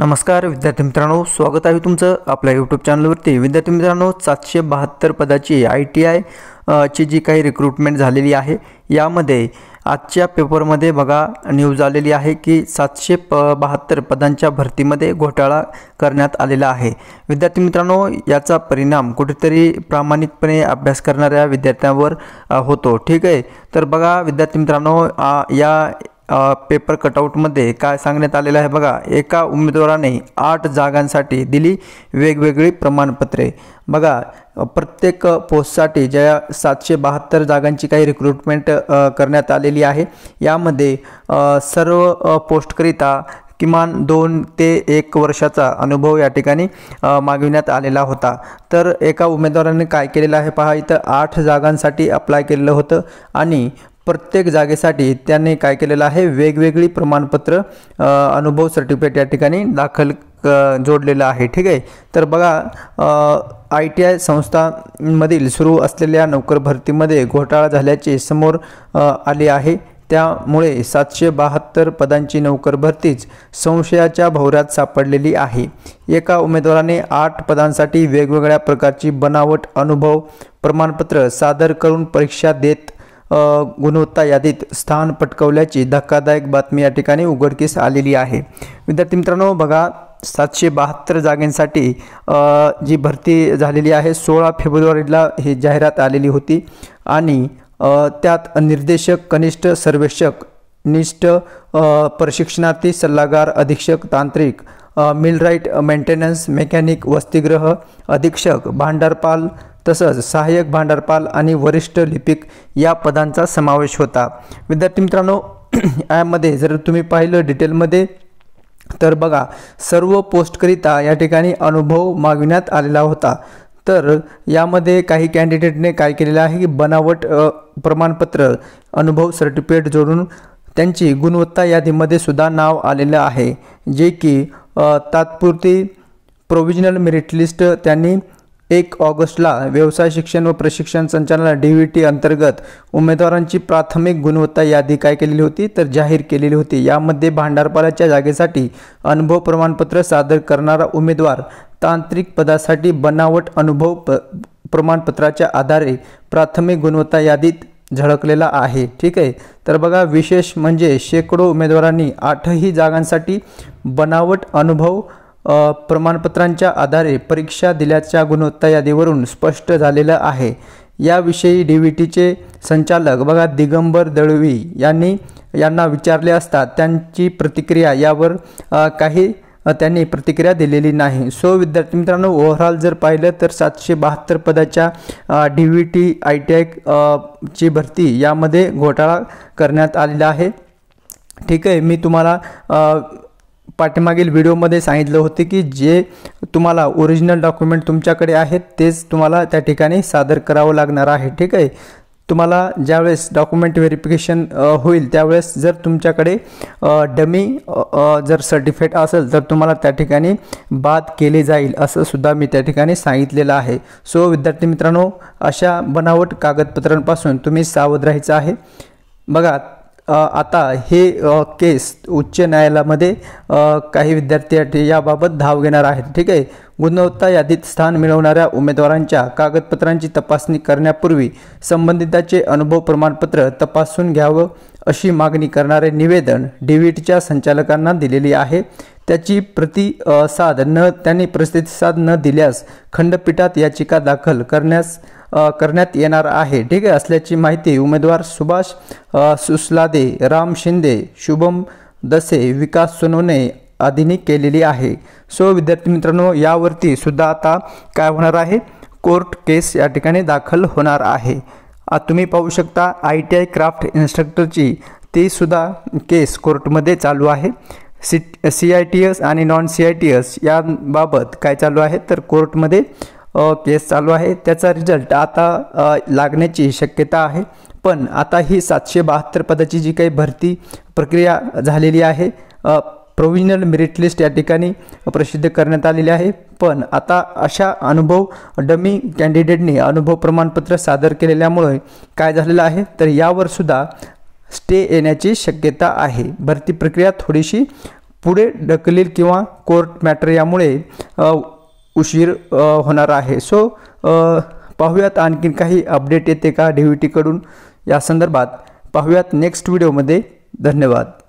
नमस्कार विद्यार्थी मित्रांनो स्वागत आहे तुमचं आपल्या यूट्यूब चॅनलवरती विद्यार्थी मित्रांनो सातशे बहात्तर पदाची आय टी आय ची जी काही रिक्रुटमेंट झालेली आहे यामध्ये आजच्या पेपरमध्ये बघा न्यूज आलेली आहे की सातशे प बहात्तर पदांच्या भरतीमध्ये घोटाळा करण्यात आलेला आहे विद्यार्थी मित्रांनो याचा परिणाम कुठेतरी प्रामाणिकपणे अभ्यास करणाऱ्या विद्यार्थ्यांवर होतो ठीक आहे तर बघा विद्यार्थी मित्रांनो या पेपर कटआउटमध्ये काय सांगण्यात आलेलं आहे बघा एका उमेदवाराने आठ जागांसाठी दिली वेगवेगळी प्रमाणपत्रे बघा प्रत्येक पोस्टसाठी ज्या सातशे बहात्तर जागांची काही रिक्रुटमेंट करण्यात आलेली आहे यामध्ये सर्व पोस्टकरिता किमान दोन ते एक वर्षाचा अनुभव या ठिकाणी मागविण्यात आलेला होता तर एका उमेदवाराने काय केलेलं आहे पहा इथं आठ जागांसाठी अप्लाय केलेलं होतं आणि प्रत्येक जागेसाठी त्यांनी काय केलेलं आहे वेगवेगळी प्रमाणपत्र अनुभव सर्टिफिकेट या ठिकाणी दाखल क जोडलेलं आहे ठीक आहे तर बघा आय टी आय संस्थांमधील सुरू असलेल्या नोकर भरतीमध्ये घोटाळा झाल्याचे समोर आले आहे त्यामुळे सातशे बहात्तर पदांची नोकर भरतीच संशयाच्या भोवऱ्यात सापडलेली आहे एका उमेदवाराने आठ पदांसाठी वेगवेगळ्या प्रकारची बनावट अनुभव प्रमाणपत्र सादर करून परीक्षा देत गुणवत्ता यादीत स्थान पटकवल्याची धक्कादायक बातमी या ठिकाणी उघडकीस आलेली आहे विद्यार्थी मित्रांनो बघा सातशे बहात्तर जागेंसाठी जी भरती झालेली आहे सोळा फेब्रुवारीला ही जाहिरात आलेली होती आणि त्यात निर्देशक कनिष्ठ सर्वेक्षक निष्ठ प्रशिक्षणार्थी सल्लागार अधीक्षक तांत्रिक मिलराईट मेंटेनन्स मेकॅनिक वसतिगृह अधीक्षक भांडारपाल तसंच सहाय्यक भांडारपाल आणि वरिष्ठ लिपिक या पदांचा समावेश होता विद्यार्थी मित्रांनो यामध्ये जर तुम्ही पाहिलं डिटेलमध्ये तर बघा सर्व पोस्टकरिता या ठिकाणी अनुभव मागविण्यात आलेला होता तर यामध्ये काही कॅन्डिडेटने काय केलेलं आहे की बनावट प्रमाणपत्र अनुभव सर्टिफिकेट जोडून त्यांची गुणवत्ता यादीमध्ये सुद्धा नाव आलेलं आहे जे की तात्पुरती प्रोविजनल मेरिट लिस्ट त्यांनी एक ऑगस्टला व्यवसाय शिक्षण व प्रशिक्षण संचालना डी व्ही टी अंतर्गत उमेदवारांची प्राथमिक गुणवत्ता यादी काय केलेली होती तर जाहीर केलेली होती यामध्ये भांडारपालाच्या जागेसाठी अनुभव प्रमाणपत्र सादर करणारा उमेदवार तांत्रिक पदासाठी बनावट अनुभव प प्रमाणपत्राच्या आधारे प्राथमिक गुणवत्ता यादीत झळकलेला आहे ठीक आहे तर बघा विशेष म्हणजे शेकडो उमेदवारांनी आठही जागांसाठी बनावट अनुभव प्रमाणपत्रांच्या आधारे परीक्षा दिल्याच्या गुणवत्ता यादीवरून स्पष्ट झालेलं आहे याविषयी डी व्ही टीचे संचालक बघा दिगंबर दळवी यांनी यांना विचारले असता त्यांची प्रतिक्रिया यावर काही त्यांनी प्रतिक्रिया दिलेली नाही सो विद्यार्थी मित्रांनो ओव्हरऑल जर पाहिलं तर सातशे बहात्तर पदाच्या D V T I T I ची भरती यामध्ये घोटाळा करण्यात आलेला आहे ठीक आहे मी तुम्हाला पाठीमागील व्हिडिओमध्ये सांगितलं होते की जे तुम्हाला ओरिजिनल डॉक्युमेंट तुमच्याकडे आहेत तेच तुम्हाला त्या ठिकाणी सादर करावं लागणार आहे ठीक आहे तुम्हाला ज्यावेळेस डॉक्युमेंट व्हेरिफिकेशन होईल त्यावेळेस जर तुमच्याकडे डमी जर सर्टिफिकेट असेल तर तुम्हाला त्या ठिकाणी बाद केले जाईल असं सुद्धा मी त्या ठिकाणी सांगितलेलं आहे सो विद्यार्थी मित्रांनो अशा बनावट कागदपत्रांपासून तुम्ही सावध राहायचं आहे बघा आता हे केस उच्च न्यायालयामध्ये काही विद्यार्थी याबाबत धाव घेणार आहेत ठीक आहे गुणवत्ता यादीत स्थान मिळवणाऱ्या उमेदवारांच्या कागदपत्रांची तपासणी करण्यापूर्वी संबंधिताचे अनुभव प्रमाणपत्र तपासून घ्यावं अशी मागणी करणारे निवेदन डीव्हीटच्या संचालकांना दिलेली आहे त्याची साध न त्यांनी प्रतिसाद न दिल्यास खंडपीठात याचिका दाखल करण्यास करण्यात येणार आहे ठीक आहे असल्याची माहिती उमेदवार सुभाष सुसलादे राम शिंदे शुभम दसे विकास सोनवणे आधीने केलेली आहे सो विद्यार्थी मित्रांनो यावरती सुद्धा आता काय होणार आहे कोर्ट केस या ठिकाणी दाखल होणार आहे तुम्ही पाहू शकता आय टी आय क्राफ्ट इन्स्ट्रक्टरची तीसुद्धा केस कोर्टमध्ये चालू आहे C C I T S आणि non C I T S याबाबत काय चालू आहे तर कोर्टमध्ये केस चालू आहे त्याचा रिझल्ट आता लागण्याची शक्यता आहे पण आता ही सातशे बहात्तर पदाची जी काही भरती प्रक्रिया झालेली आहे प्रोविजनल मेरिट लिस्ट या ठिकाणी प्रसिद्ध करण्यात आलेली आहे पण आता अशा अनुभव डमी कॅन्डिडेटने अनुभव प्रमाणपत्र सादर केलेल्यामुळे काय झालेलं आहे तर यावरसुद्धा स्टे येण्याची शक्यता आहे भरती प्रक्रिया थोडीशी पुढे ढकलेल किंवा कोर्ट मॅटर यामुळे उशीर होणार आहे सो पाहूयात आणखीन काही अपडेट येते का डी व्ही टीकडून या संदर्भात पाहूयात नेक्स्ट व्हिडिओमध्ये धन्यवाद